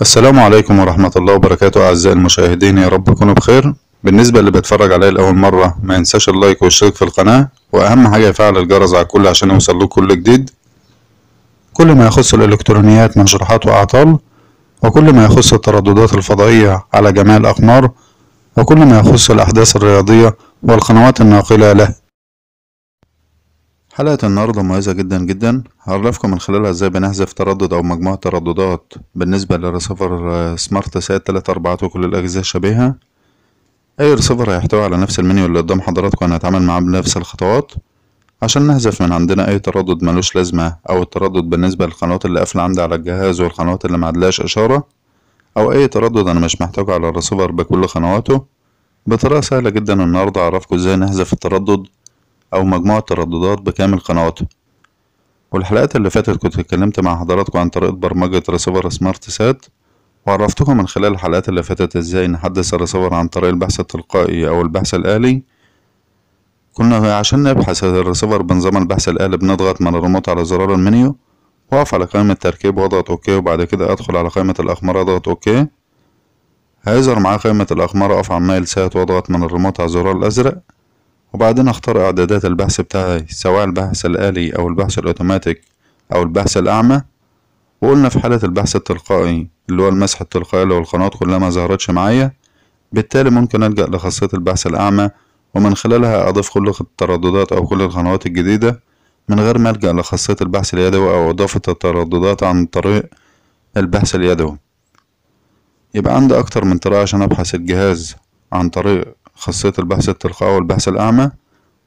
السلام عليكم ورحمة الله وبركاته أعزائي المشاهدين يا رب تكونوا بخير بالنسبة اللي بيتفرج عليا لأول مرة ما ينساش اللايك والاشتراك في القناة وأهم حاجة يفعل الجرس على الكل عشان يوصل له كل جديد كل ما يخص الإلكترونيات من شروحات وأعطال وكل ما يخص الترددات الفضائية على جميع الأقمار وكل ما يخص الأحداث الرياضية والقنوات الناقلة له حلقة النهاردة مميزة جدا جدا هعرفكم من خلالها ازاي بنحذف تردد او مجموعة ترددات بالنسبة للرسيفر آه، سمارت سات تلاتة اربعات وكل الاجهزة الشبيهة اي رسيفر هيحتوي على نفس المنيو اللي قدام حضراتكم هنتعامل معاه بنفس الخطوات عشان نحذف من عندنا اي تردد ملوش لازمة او التردد بالنسبة للقنوات اللي قافلة عندي على الجهاز والقنوات اللي معدلهاش اشارة او اي تردد انا مش محتاجه على الرسيفر بكل قنواته بطريقة سهلة جدا النهاردة هعرفكم ازاي نحذف التردد أو مجموعة ترددات بكامل قنواته والحلقات اللي فاتت كنت اتكلمت مع حضراتكم عن طريقة برمجة ريسيفر سمارت سات وعرفتكم من خلال الحلقات اللي فاتت ازاي نحدث الريسيفر عن طريق البحث التلقائي أو البحث الآلي كنا عشان نبحث الريسيفر بنظام البحث الآلي بنضغط من الريموت على زرار المنيو وأقف على قائمة التركيب وأضغط أوكي وبعد كده أدخل على قائمة الأخمار أضغط أوكي هيظهر معايا قائمة الأخمار أقف على مايل سات وأضغط من الريموت على الزرار الأزرق وبعدين اختار اعدادات البحث بتاعي سواء البحث الآلي او البحث الاوتوماتيك او البحث الاعمى وقلنا في حالة البحث التلقائي اللي هو المسح التلقائي لو القناة كلها ما ظهرتش معايا بالتالي ممكن ألجأ لخاصية البحث الأعمى ومن خلالها أضيف كل الترددات أو كل القنوات الجديدة من غير ما ألجأ لخاصية البحث اليدوي أو إضافة الترددات عن طريق البحث اليدوي يبقى عندي أكتر من طريقة عشان أبحث الجهاز عن طريق خاصية البحث التلقائي والبحث الأعمى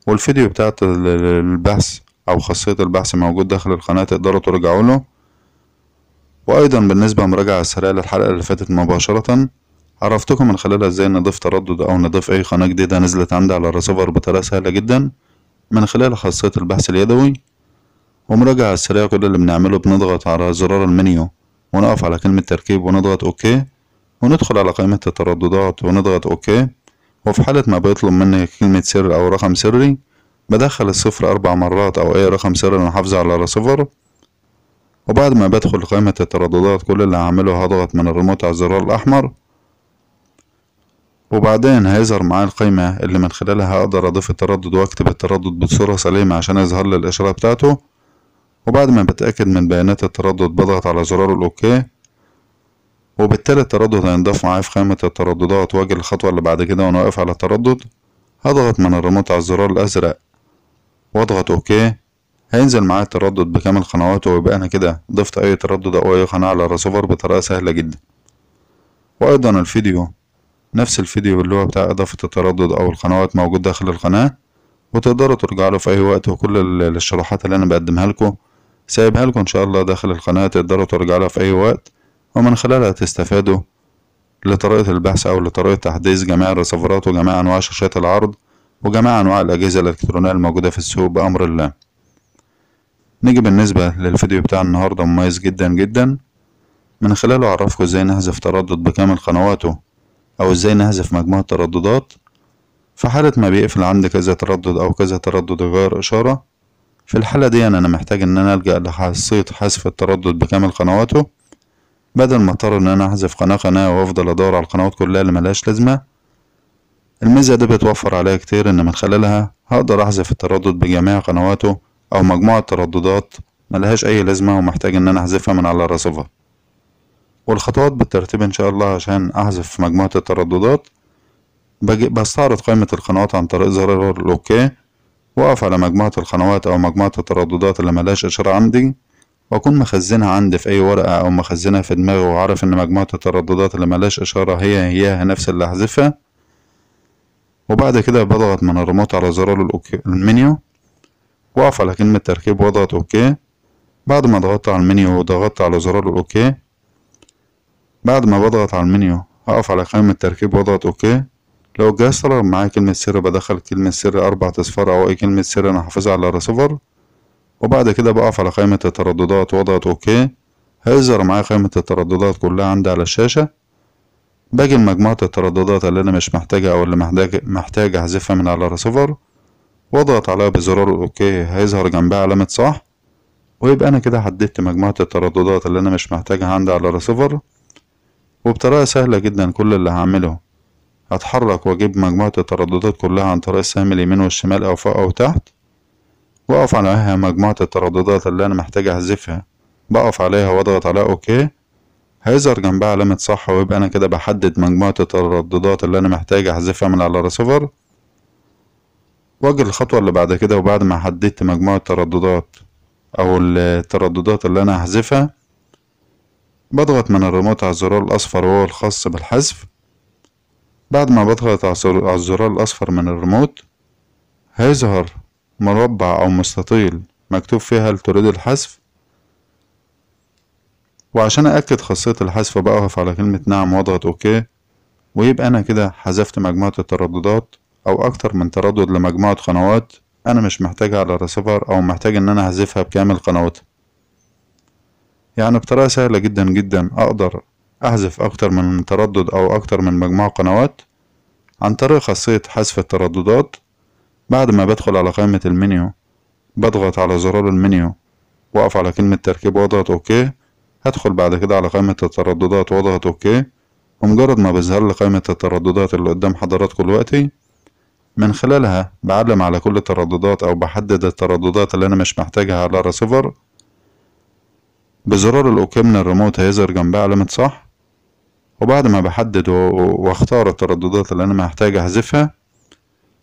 والفيديو بتاع البحث أو خاصية البحث موجود داخل القناة تقدروا ترجعوا له وأيضا بالنسبة لمراجعة سريعة للحلقة اللي فاتت مباشرة عرفتكم من خلالها ازاي نضيف تردد أو نضيف أي قناة جديدة نزلت عندي على الرسيفر بطريقة سهلة جدا من خلال خاصية البحث اليدوي ومراجعة سريعة كل اللي بنعمله بنضغط على زرار المنيو ونقف على كلمة تركيب ونضغط أوكي وندخل على قائمة الترددات ونضغط أوكي وفي حالة ما بيطلب مني كلمة سر أو رقم سري بدخل الصفر أربع مرات أو أي رقم سري أنا حافظه على صفر وبعد ما بدخل قائمة الترددات كل اللي هعمله هضغط من الريموت على الزرار الأحمر وبعدين هيظهر معايا القيمة اللي من خلالها هقدر أضيف التردد وأكتب التردد بصورة سليمة عشان يظهر لي الإشارة بتاعته وبعد ما بتأكد من بيانات التردد بضغط على زرار الأوكي وبالتالي التردد هينضاف معايا في خانة الترددات واجي الخطوة اللي بعد كده وانا واقف على التردد هضغط من الريموت على الزرار الأزرق واضغط أوكي هينزل معايا التردد بكامل قنواته ويبقى أنا كده ضفت أي تردد أو أي قناة على الرسوفر بطريقة سهلة جدا وأيضا الفيديو نفس الفيديو اللي هو بتاع إضافة التردد أو القنوات موجود داخل القناة وتقدروا ترجعوا له في أي وقت وكل الشروحات اللي أنا بقدمها لكم سايبها لكم إن شاء الله داخل القناة تقدروا ترجعوا لها في أي وقت ومن خلالها تستفادوا لطريقة البحث أو لطريقة تحديث جميع الريسيفرات وجميع أنواع شاشات العرض وجميع أنواع الأجهزة الإلكترونية الموجودة في السوق بأمر الله نيجي بالنسبة للفيديو بتاع النهاردة مميز جدا جدا من خلاله أعرفكم إزاي نحذف تردد بكامل قنواته أو إزاي نحذف مجموعة ترددات في حالة ما بيقفل عندي كذا تردد أو كذا تردد غير إشارة في الحالة دي أنا محتاج إن أنا ألجأ لخاصية حذف التردد بكامل قنواته بدل ما اضطر ان انا احذف قناة قناة وافضل ادور على القنوات كلها اللي ملهاش لازمة الميزة دي بتوفر عليا كتير ان من خلالها هقدر احذف التردد بجميع قنواته او مجموعة ترددات ملهاش اي لازمة ومحتاج ان انا احذفها من على الرصيفر والخطوات بالترتيب ان شاء الله عشان احذف مجموعة الترددات بستعرض قائمة القنوات عن طريق زرار الاوكي واقف على مجموعة القنوات او مجموعة الترددات اللي ملهاش اشارة عندي واكون مخزنها عندي في اي ورقه او مخزنها في دماغي وعارف ان مجموعه الترددات اللي ملهاش اشاره هي هي نفس اللي هحذفها وبعد كده بضغط من الريموت على زرار المنيو واقف على كلمه تركيب واضغط اوكي بعد ما ضغطت على المنيو وضغطت على زرار الاوكي بعد ما بضغط على المنيو هقف على قائمة تركيب واضغط اوكي لو الجهاز طلب معايا كلمة سر بدخل كلمة سر اربع اصفار او اي كلمة سر انا حافظها على الريسيفر وبعد كده بقف على قائمة الترددات واضغط اوكي هيظهر معايا قائمة الترددات كلها عندي على الشاشة باجي لمجموعة الترددات اللي انا مش محتاجها او اللي محتاج محتاج احذفها من على الرسيفر واضغط عليها بزرار الاوكي هيظهر جنبها علامة صح ويبقى انا كده حددت مجموعة الترددات اللي انا مش محتاجها عندي على الرسيفر وبطريقة سهلة جدا كل اللي هعمله هتحرك واجيب مجموعة الترددات كلها عن طريق السهم اليمين والشمال او فوق او تحت وأقف عليها مجموعة الترددات اللي أنا محتاج أحذفها بقف عليها وأضغط على أوكي هيظهر جنبها علامة صح ويبقى أنا كده بحدد مجموعة الترددات اللي أنا محتاج أحذفها من على الرسيفر وأجي الخطوة اللي بعد كده وبعد ما حددت مجموعة الترددات أو الترددات اللي أنا هحذفها بضغط من الريموت على الزرار الأصفر وهو الخاص بالحذف بعد ما بضغط على الزرار الأصفر من الريموت هيظهر مربع أو مستطيل مكتوب فيها هل تريد الحذف وعشان أأكد خاصية الحذف بقف على كلمة نعم وأضغط أوكي ويبقى أنا كده حذفت مجموعة الترددات أو أكتر من تردد لمجموعة قنوات أنا مش محتاجها على الرسيفر أو محتاج إن أنا أحذفها بكامل قنواتها يعني بطريقة سهلة جدا جدا أقدر أحذف أكتر من تردد أو أكتر من مجموعة قنوات عن طريق خاصية حذف الترددات بعد ما بدخل على قائمة المنيو بضغط على زرار المنيو وأقف على كلمة تركيب واضغط أوكي هدخل بعد كده على قائمة الترددات واضغط أوكي ومجرد ما بيظهر لي قائمة الترددات اللي قدام حضراتكم دلوقتي من خلالها بعلم على كل الترددات أو بحدد الترددات اللي أنا مش محتاجها على الرسيفر بزرار الأوكي من الريموت هيظهر جنبها علامة صح وبعد ما بحدد واختار الترددات اللي أنا محتاج أحذفها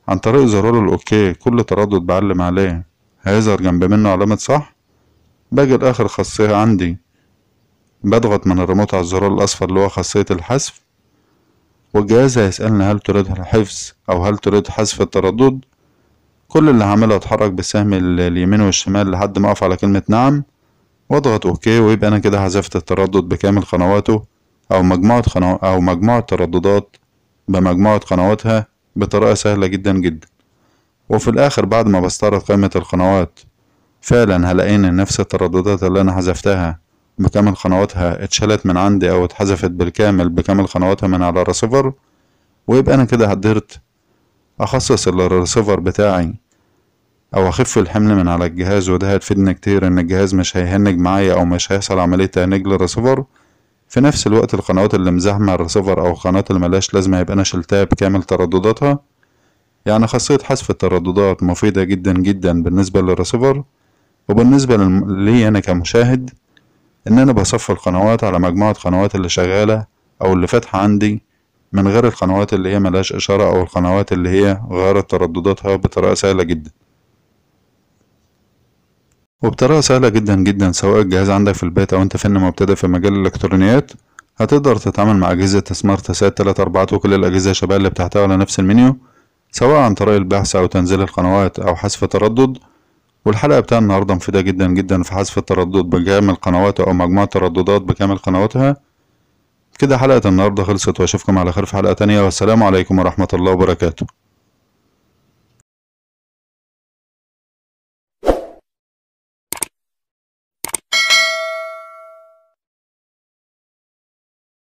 عن طريق زرار الأوكي كل تردد بعلم عليه هيظهر جنب منه علامة صح باجي لآخر خاصية عندي بضغط من الريموت على الزرار الأصفر اللي هو خاصية الحذف والجهاز هيسألني هل تريد الحفظ أو هل تريد حذف التردد كل اللي هعمله اتحرك بسهم اليمين والشمال لحد ما اقف على كلمة نعم واضغط اوكي ويبقى انا كده حذفت التردد بكامل قنواته او مجموعة خنو... او مجموعة ترددات بمجموعة قنواتها بطريقة سهلة جدا جدا وفي الآخر بعد ما بستعرض قائمة القنوات فعلا هلاقي إن نفس الترددات اللي أنا حذفتها بكامل قنواتها اتشالت من عندي أو اتحذفت بالكامل بكامل قنواتها من على الرسيفر ويبقى أنا كده قدرت أخصص الرسيفر بتاعي أو أخف الحمل من على الجهاز وده هتفيدني كتير إن الجهاز مش هيهنج معايا أو مش هيحصل عملية تهنيج للرسيفر في نفس الوقت القنوات اللي مزاحمة الريسيفر أو القنوات اللي ملهاش لازمة هيبقى أنا شلتها بكامل تردداتها يعني خاصية حذف الترددات مفيدة جدا جدا بالنسبة للريسيفر وبالنسبة لي أنا كمشاهد إن أنا بصفي القنوات على مجموعة قنوات اللي شغالة أو اللي فاتحة عندي من غير القنوات اللي هي ملهاش إشارة أو القنوات اللي هي غيرت تردداتها بطريقة سهلة جدا وبطريقة سهلة جدا جدا سواء الجهاز عندك في البيت أو أنت فن مبتدئ في مجال الإلكترونيات هتقدر تتعامل مع أجهزة سمارت سات تلاتة أربعة وكل الأجهزة شبه اللي بتحتوي على نفس المنيو سواء عن طريق البحث أو تنزيل القنوات أو حذف تردد والحلقة بتاع النهاردة مفيدة جدا جدا في حذف التردد بكامل قنواته أو مجموعة ترددات بكامل قنواتها كده حلقة النهاردة خلصت وأشوفكم على خير في حلقة تانية والسلام عليكم ورحمة الله وبركاته